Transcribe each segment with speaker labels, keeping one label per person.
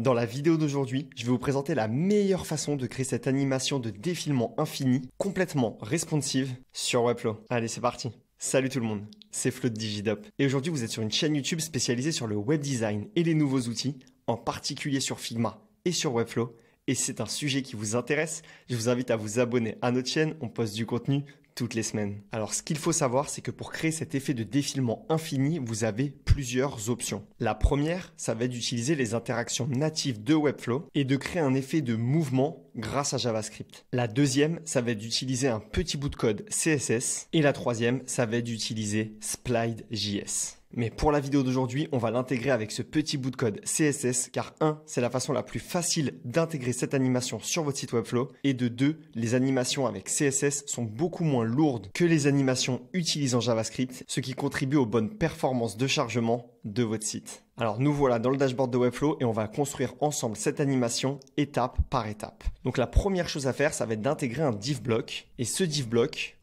Speaker 1: Dans la vidéo d'aujourd'hui, je vais vous présenter la meilleure façon de créer cette animation de défilement infini complètement responsive sur Webflow. Allez, c'est parti Salut tout le monde, c'est Flo de DigiDop et aujourd'hui vous êtes sur une chaîne YouTube spécialisée sur le web design et les nouveaux outils, en particulier sur Figma et sur Webflow et c'est un sujet qui vous intéresse, je vous invite à vous abonner à notre chaîne, on poste du contenu toutes les semaines. Alors ce qu'il faut savoir, c'est que pour créer cet effet de défilement infini, vous avez plusieurs options. La première, ça va être d'utiliser les interactions natives de Webflow et de créer un effet de mouvement grâce à JavaScript. La deuxième, ça va être d'utiliser un petit bout de code CSS. Et la troisième, ça va être d'utiliser SplideJS. Mais pour la vidéo d'aujourd'hui, on va l'intégrer avec ce petit bout de code CSS car 1, c'est la façon la plus facile d'intégrer cette animation sur votre site Webflow et de 2, les animations avec CSS sont beaucoup moins lourdes que les animations utilisant JavaScript, ce qui contribue aux bonnes performances de chargement de votre site. Alors nous voilà dans le dashboard de Webflow et on va construire ensemble cette animation étape par étape. Donc la première chose à faire, ça va être d'intégrer un div block et ce div block,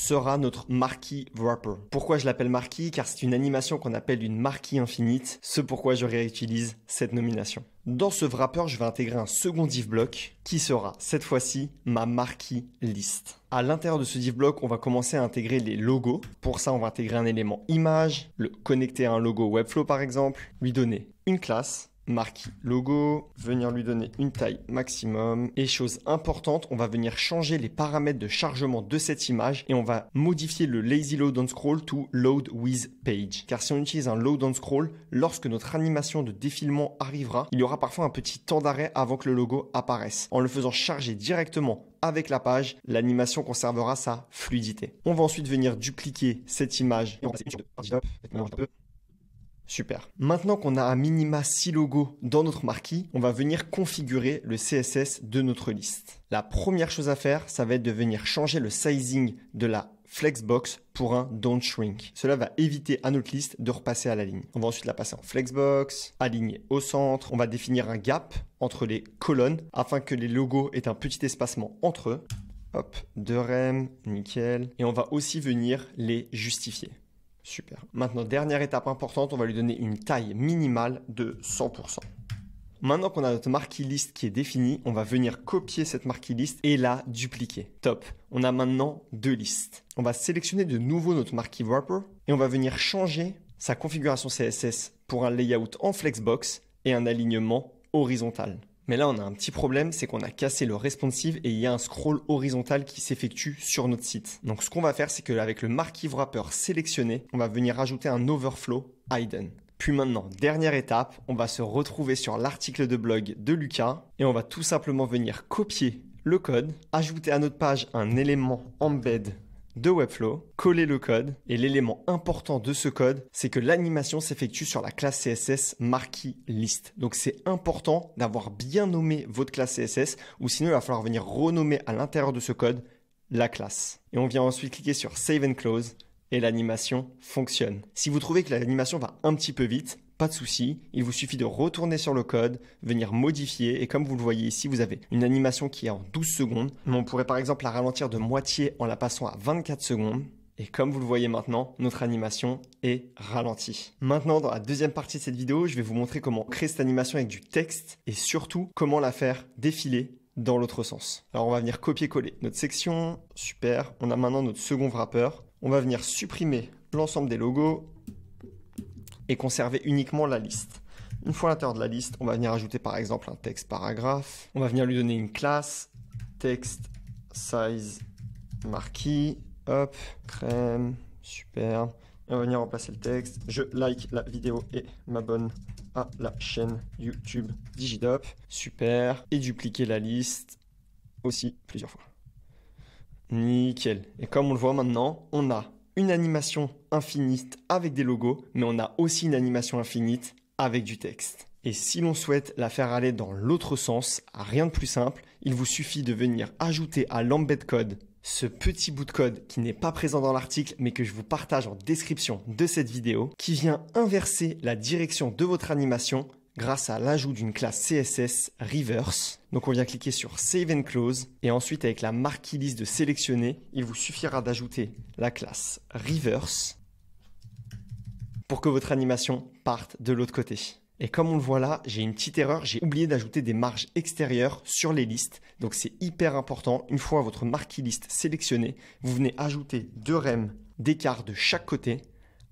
Speaker 1: sera notre Marquis Wrapper. Pourquoi je l'appelle Marquis Car c'est une animation qu'on appelle une Marquis Infinite, ce pourquoi je réutilise cette nomination. Dans ce wrapper, je vais intégrer un second div block qui sera cette fois-ci ma marquee liste. À l'intérieur de ce div block, on va commencer à intégrer les logos. Pour ça, on va intégrer un élément image, le connecter à un logo Webflow par exemple, lui donner une classe marque logo, venir lui donner une taille maximum. Et chose importante, on va venir changer les paramètres de chargement de cette image et on va modifier le lazy load on scroll to load with page. Car si on utilise un load on scroll, lorsque notre animation de défilement arrivera, il y aura parfois un petit temps d'arrêt avant que le logo apparaisse. En le faisant charger directement avec la page, l'animation conservera sa fluidité. On va ensuite venir dupliquer cette image et on va passer peu. Super. Maintenant qu'on a un minima 6 logos dans notre marquis, on va venir configurer le CSS de notre liste. La première chose à faire, ça va être de venir changer le sizing de la flexbox pour un don't shrink. Cela va éviter à notre liste de repasser à la ligne. On va ensuite la passer en flexbox, aligner au centre. On va définir un gap entre les colonnes afin que les logos aient un petit espacement entre eux. Hop, deux rem, nickel. Et on va aussi venir les justifier. Super. Maintenant, dernière étape importante, on va lui donner une taille minimale de 100%. Maintenant qu'on a notre marquee list qui est définie, on va venir copier cette marquee list et la dupliquer. Top. On a maintenant deux listes. On va sélectionner de nouveau notre marquee wrapper et on va venir changer sa configuration CSS pour un layout en flexbox et un alignement horizontal. Mais là, on a un petit problème, c'est qu'on a cassé le responsive et il y a un scroll horizontal qui s'effectue sur notre site. Donc, ce qu'on va faire, c'est qu'avec le marquee wrapper sélectionné, on va venir ajouter un overflow hidden. Puis maintenant, dernière étape, on va se retrouver sur l'article de blog de Lucas et on va tout simplement venir copier le code, ajouter à notre page un élément embed de Webflow, coller le code, et l'élément important de ce code, c'est que l'animation s'effectue sur la classe CSS marquee list. Donc c'est important d'avoir bien nommé votre classe CSS, ou sinon il va falloir venir renommer à l'intérieur de ce code la classe. Et on vient ensuite cliquer sur Save and Close, et l'animation fonctionne. Si vous trouvez que l'animation va un petit peu vite, pas de souci, il vous suffit de retourner sur le code, venir modifier et comme vous le voyez ici, vous avez une animation qui est en 12 secondes, mais on pourrait par exemple la ralentir de moitié en la passant à 24 secondes. Et comme vous le voyez maintenant, notre animation est ralentie. Maintenant, dans la deuxième partie de cette vidéo, je vais vous montrer comment créer cette animation avec du texte et surtout comment la faire défiler dans l'autre sens. Alors on va venir copier-coller notre section, super, on a maintenant notre second wrapper, on va venir supprimer l'ensemble des logos, et conserver uniquement la liste. Une fois à l'intérieur de la liste, on va venir ajouter par exemple un texte paragraphe. On va venir lui donner une classe texte size marquis. Hop, crème, super. on va venir remplacer le texte. Je like la vidéo et m'abonne à la chaîne YouTube Digidop. Super. Et dupliquer la liste aussi plusieurs fois. Nickel. Et comme on le voit maintenant, on a une animation infinite avec des logos, mais on a aussi une animation infinite avec du texte. Et si l'on souhaite la faire aller dans l'autre sens, rien de plus simple, il vous suffit de venir ajouter à l'embed code ce petit bout de code qui n'est pas présent dans l'article mais que je vous partage en description de cette vidéo, qui vient inverser la direction de votre animation grâce à l'ajout d'une classe CSS Reverse. Donc on vient cliquer sur Save and Close et ensuite avec la marque liste de sélectionner, il vous suffira d'ajouter la classe Reverse pour que votre animation parte de l'autre côté. Et comme on le voit là, j'ai une petite erreur, j'ai oublié d'ajouter des marges extérieures sur les listes. Donc c'est hyper important, une fois votre marque liste sélectionnée, vous venez ajouter deux rem d'écart de chaque côté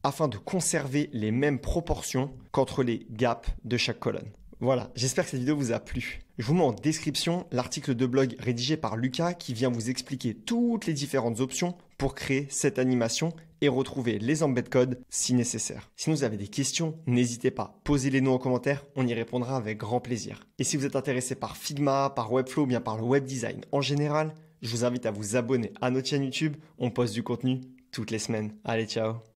Speaker 1: afin de conserver les mêmes proportions qu'entre les gaps de chaque colonne. Voilà, j'espère que cette vidéo vous a plu. Je vous mets en description l'article de blog rédigé par Lucas qui vient vous expliquer toutes les différentes options pour créer cette animation et retrouver les embed codes si nécessaire. Si vous avez des questions, n'hésitez pas, posez-les nous en commentaire, on y répondra avec grand plaisir. Et si vous êtes intéressé par Figma, par Webflow ou bien par le web design en général, je vous invite à vous abonner à notre chaîne YouTube, on poste du contenu toutes les semaines. Allez, ciao